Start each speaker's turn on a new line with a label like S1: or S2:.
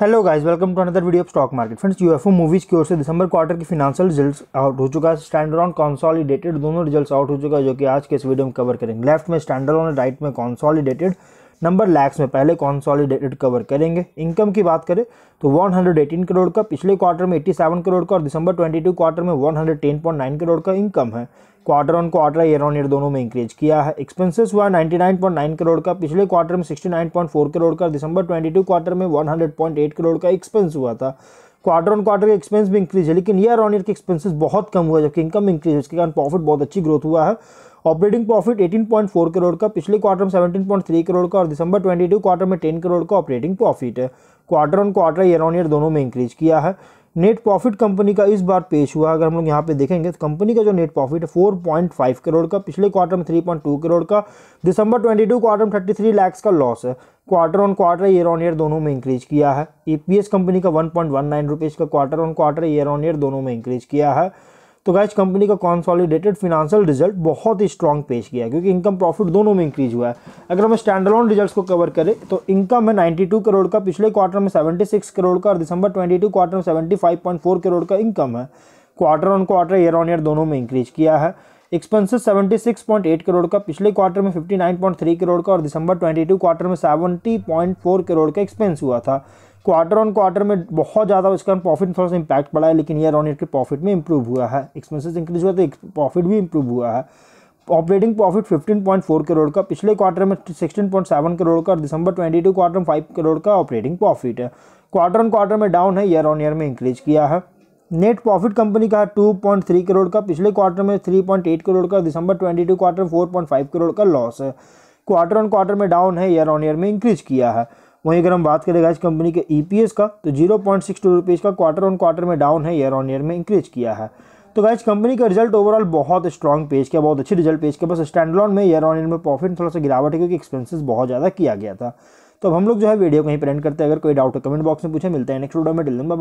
S1: hello guys welcome to another video of stock market friends UFO movies की ओर से दिसंबर क्वार्टर की फिनाशियल रिजल्ट्स आउट हो चुका है स्टैंडर्ड ऑन कॉन्सॉलिडेटेड दोनों रिजल्ट्स आउट हो चुका है जो कि आज के इस वीडियो में कवर करेंगे लेफ्ट में स्टैंडर्ड ऑन राइट में कॉन्सॉलिडेटेड नंबर लैक्स में पहले कॉन्सॉलिडेटेड कवर करेंगे इनकम की बात करें तो 118 करोड़ का पिछले क्वार्टर में 87 करोड़ का और दिसंबर 22 क्वार्टर में 110.9 करोड़ का इनकम है quarter on quarter year on year दोनों में इंक्रीज किया है एक्सपेंसेस हुआ 99.9 करोड़ का पिछले क्वार्टर में 69.4 करोड़ का दिसंबर 22 क्वार्टर में 100.8 करोड़ का एक्सपेंस हुआ था क्वार्टर ऑन क्वार्टर के एक्सपेंस भी इंक्रीज है लेकिन ईयर ऑन ईयर के एक्सपेंसेस बहुत कम हुआ जबकि इनकम इंक्रीज इसके कारण प्रॉफिट बहुत अच्छी ग्रोथ हुआ है ऑपरेटिंग प्रॉफिट 18.4 करोड़ का पिछले क्वार्टर में 17.3 करोड़ का और दिसंबर 22 क्वार्टर में 10 करोड़ का ऑपरेटिंग प्रॉफिट है quarter on quarter year on year दोनों में इंक्रीज किया है नेट प्रॉफिट कंपनी का इस बार पेश हुआ अगर हम लोग यहाँ पे देखेंगे तो कंपनी का जो नेट प्रॉफिट है फोर पॉइंट फाइव करोड़ का पिछले क्वार्टर में थ्री पॉइंट टू करोड़ का दिसंबर ट्वेंटी टू क्वार्टर में थर्टी थ्री लैक्स का लॉस है quarter on quarter year on year दोनों में इंक्रीज किया है ई कंपनी का one point one nine rupees का quarter on quarter year on year दोनों में इंक्रीज किया है तो गैज कंपनी का कॉन्सॉलिडेटेड फिनेंशियल रिजल्ट बहुत ही स्ट्रॉन्ग पेश किया क्योंकि इनकम प्रॉफिट दोनों में इंक्रीज हुआ है अगर हम ऑन रिजल्ट को कवर करें तो इनकम है 92 करोड़ का पिछले क्वार्टर में 76 करोड़ का और दिसंबर 22 क्वार्टर में 75.4 करोड़ का इनकम है quarter on quarter year on year दोनों में इंक्रीज किया है एक्सपेंसेस 76.8 करोड़ का पिछले क्वार्टर में 59.3 करोड़ का और दिसंबर 22 क्वार्टर में 70.4 करोड़ का एक्सपेंस हुआ था क्वार्टर ऑन क्वार्टर में बहुत ज़्यादा उसका प्रॉफिट थोड़ा सा इंपैक्ट पड़ा है लेकिन ईयर ऑन ईयर के प्रॉफिट में इंप्रूव हुआ है एक्सपेंसेस इंक्रीज हुआ तो प्रॉफिट भी इंप्रूव हुआ है ऑपरेटिंग प्रॉफिट 15.4 करोड़ का पिछले क्वार्टर में 16.7 करोड़ का दिसंबर 22 क्वार्टर में 5 करोड़ का ऑपरेटिंग प्रॉफिट है क्वार्टर ऑन क्वार्टर में डाउन है ईयर ऑन ईयर में इंक्रीज किया है नेट प्रॉफिट कंपनी का है 2.3 करोड़ का पिछले क्वार्टर में 3.8 करोड़ का दिसंबर 22 क्वार्टर में 4.5 करोड़ का लॉस है क्वार्टर ऑन क्वार्टर में डाउन है ईयर ऑन ईयर में इंक्रीज किया है वहीं अगर हम बात करें इस कंपनी के ई e का तो zero point six two rupees का क्वार्टर ऑन क्वार्टर में डाउन है ईयर ऑन ईयर में इंक्रीज किया है तो गाइज कंपनी का रिजल्ट ओवरऑल बहुत स्ट्रॉन्ग पेज किया बहुत अच्छी रिजल्ट पेज किया बस स्टैंडलॉन में ईयर ऑन ईयर में प्रॉफिट थोड़ा सा गिरावट है क्योंकि एक्सपेंसेस बहुत ज़्यादा किया गया था तो अब हम लोग जो है वीडियो कहीं प्रिंट करते हैं अगर कोई डाउट है कमेंट बॉक्स में पूछे मिलते हैं नेक्स्ट वीडियो में डिल